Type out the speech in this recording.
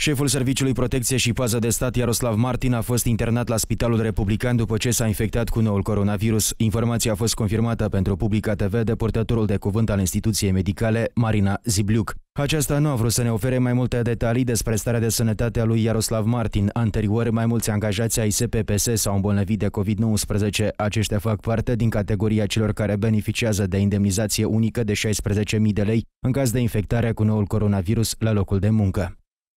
Șeful Serviciului Protecție și Pază de Stat Iaroslav Martin a fost internat la Spitalul Republican după ce s-a infectat cu noul coronavirus. Informația a fost confirmată pentru Publica TV de purtătorul de cuvânt al instituției medicale, Marina Zibliuc. Aceasta nu a vrut să ne ofere mai multe detalii despre starea de sănătate a lui Iaroslav Martin. Anterior, mai mulți angajați ai SPPS s-au îmbolnăvit de COVID-19. Aceștia fac parte din categoria celor care beneficiază de indemnizație unică de 16.000 de lei în caz de infectare cu noul coronavirus la locul de muncă.